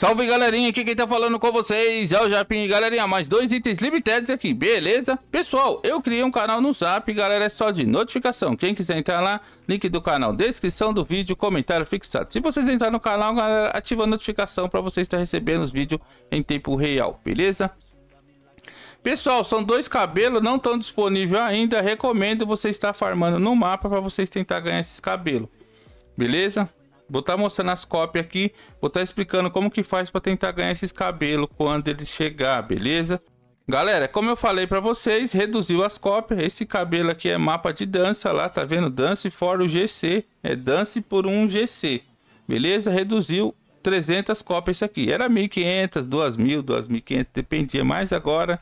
Salve galerinha, aqui quem tá falando com vocês é o Japim. Galerinha, mais dois itens limitados aqui, beleza? Pessoal, eu criei um canal no Zap, galera, é só de notificação. Quem quiser entrar lá, link do canal, descrição do vídeo, comentário fixado. Se vocês entrarem no canal, galera, ativa a notificação para vocês estar recebendo os vídeos em tempo real, beleza? Pessoal, são dois cabelos, não estão disponíveis ainda. Recomendo você estar farmando no mapa para vocês tentar ganhar esses cabelos, beleza? Vou estar tá mostrando as cópias aqui, vou estar tá explicando como que faz para tentar ganhar esses cabelos quando ele chegar, beleza? Galera, como eu falei para vocês, reduziu as cópias. Esse cabelo aqui é mapa de dança lá, tá vendo? Dance for o GC, é dance por um GC. Beleza? Reduziu 300 cópias aqui. Era 1500, 2000, 2500, dependia mais agora.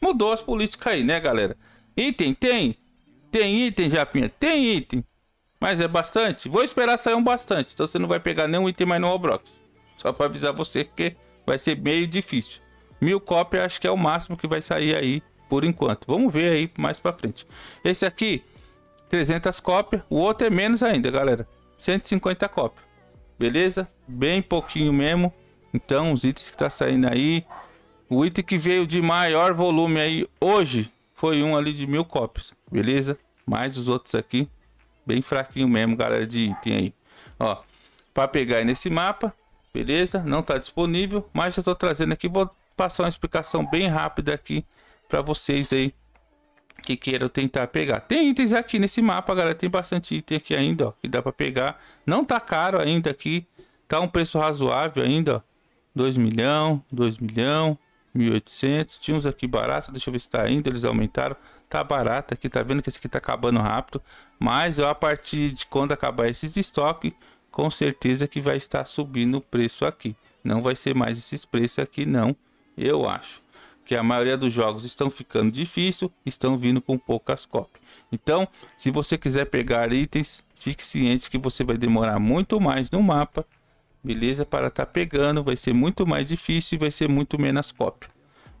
Mudou as políticas aí, né, galera? Item tem? Tem item, Japinha? Tem item. Mas é bastante? Vou esperar sair um bastante. Então você não vai pegar nenhum item mais no Obrox. Só para avisar você que vai ser meio difícil. Mil cópias acho que é o máximo que vai sair aí por enquanto. Vamos ver aí mais para frente. Esse aqui, 300 cópias. O outro é menos ainda, galera. 150 cópias. Beleza? Bem pouquinho mesmo. Então os itens que tá saindo aí. O item que veio de maior volume aí hoje foi um ali de mil cópias. Beleza? Mais os outros aqui. Bem fraquinho mesmo, galera de item aí. Ó, para pegar nesse mapa, beleza? Não tá disponível, mas eu tô trazendo aqui, vou passar uma explicação bem rápida aqui para vocês aí que queiram tentar pegar. Tem itens aqui nesse mapa, galera, tem bastante item aqui ainda, ó, que dá para pegar. Não tá caro ainda aqui, tá um preço razoável ainda, ó. 2 milhão, 2 milhão, 1800. Tinha uns aqui barato, deixa eu ver se tá indo, eles aumentaram. Tá barato aqui, tá vendo que esse aqui tá acabando rápido. Mas ó, a partir de quando acabar esses estoques, com certeza que vai estar subindo o preço aqui. Não vai ser mais esses preços aqui não, eu acho. Que a maioria dos jogos estão ficando difícil, estão vindo com poucas cópias. Então, se você quiser pegar itens, fique ciente que você vai demorar muito mais no mapa beleza? Para estar tá pegando, vai ser muito mais difícil e vai ser muito menos cópia,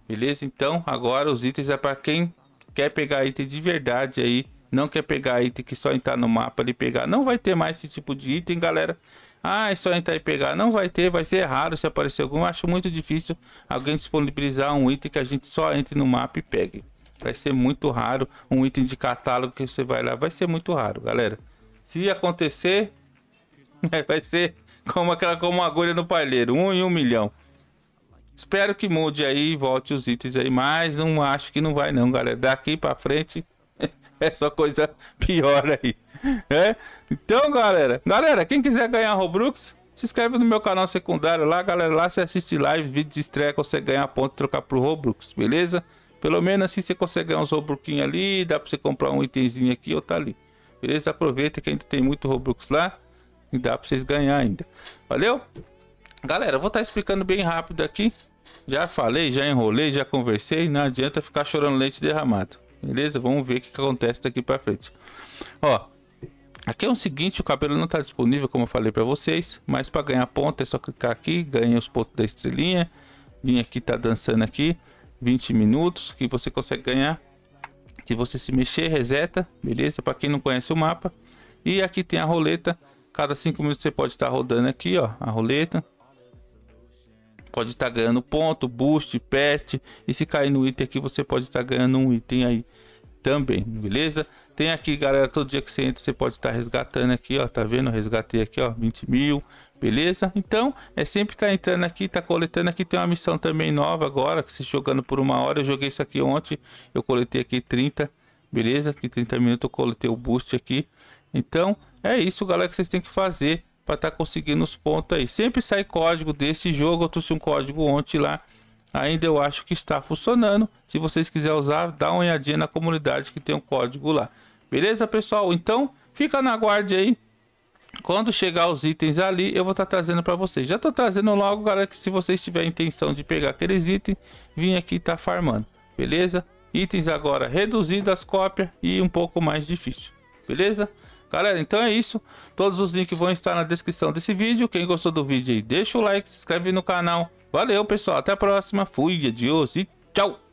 beleza? Então, agora os itens é para quem quer pegar item de verdade aí, não quer pegar item que só entrar no mapa e pegar, não vai ter mais esse tipo de item, galera. Ah, é só entrar e pegar. Não vai ter, vai ser raro se aparecer algum. acho muito difícil alguém disponibilizar um item que a gente só entre no mapa e pegue. Vai ser muito raro. Um item de catálogo que você vai lá, vai ser muito raro, galera. Se acontecer, vai ser como aquela como uma agulha no palheiro. Um em um milhão. Espero que mude aí, volte os itens aí, mas não acho que não vai não, galera. Daqui para frente é só coisa pior aí, né? Então, galera, galera, quem quiser ganhar Robux, se inscreve no meu canal secundário lá, galera. Lá você assiste live, vídeos de estreia, consegue ganhar ponto e trocar pro Robux, beleza? Pelo menos assim você consegue ganhar uns Robuquinhos ali, dá para você comprar um itemzinho aqui ou tá ali. Beleza? Aproveita que ainda tem muito Robux lá. E dá para vocês ganhar ainda. Valeu? Galera, vou estar tá explicando bem rápido aqui. Já falei, já enrolei, já conversei. Não adianta ficar chorando leite derramado. Beleza? Vamos ver o que, que acontece daqui para frente. Ó, Aqui é o seguinte, o cabelo não está disponível como eu falei para vocês, mas para ganhar ponto é só clicar aqui, ganha os pontos da estrelinha. Vim aqui, tá dançando aqui, 20 minutos que você consegue ganhar. Se você se mexer, reseta, beleza? Para quem não conhece o mapa. E aqui tem a roleta Cada 5 minutos você pode estar rodando aqui, ó, a roleta. Pode estar ganhando ponto, boost, pet. E se cair no item aqui, você pode estar ganhando um item aí também, beleza? Tem aqui, galera, todo dia que você entra, você pode estar resgatando aqui, ó, tá vendo? resgatei aqui, ó, 20 mil, beleza? Então, é sempre estar tá entrando aqui, tá coletando aqui, tem uma missão também nova agora, que se jogando por uma hora, eu joguei isso aqui ontem, eu coletei aqui 30, beleza? aqui 30 minutos eu coletei o boost aqui, então, é isso, galera, que vocês têm que fazer para estar tá conseguindo os pontos aí. Sempre sai código desse jogo, eu trouxe um código ontem lá. Ainda eu acho que está funcionando. Se vocês quiserem usar, dá uma olhadinha na comunidade que tem um código lá. Beleza, pessoal? Então, fica na guarda aí. Quando chegar os itens ali, eu vou estar tá trazendo para vocês. Já estou trazendo logo, galera, que se vocês tiverem intenção de pegar aqueles itens, vim aqui e tá farmando. Beleza? Itens agora reduzidas, cópia e um pouco mais difícil. Beleza? Galera, então é isso. Todos os links vão estar na descrição desse vídeo. Quem gostou do vídeo aí, deixa o like, se inscreve no canal. Valeu, pessoal. Até a próxima. Fui, adiós e tchau.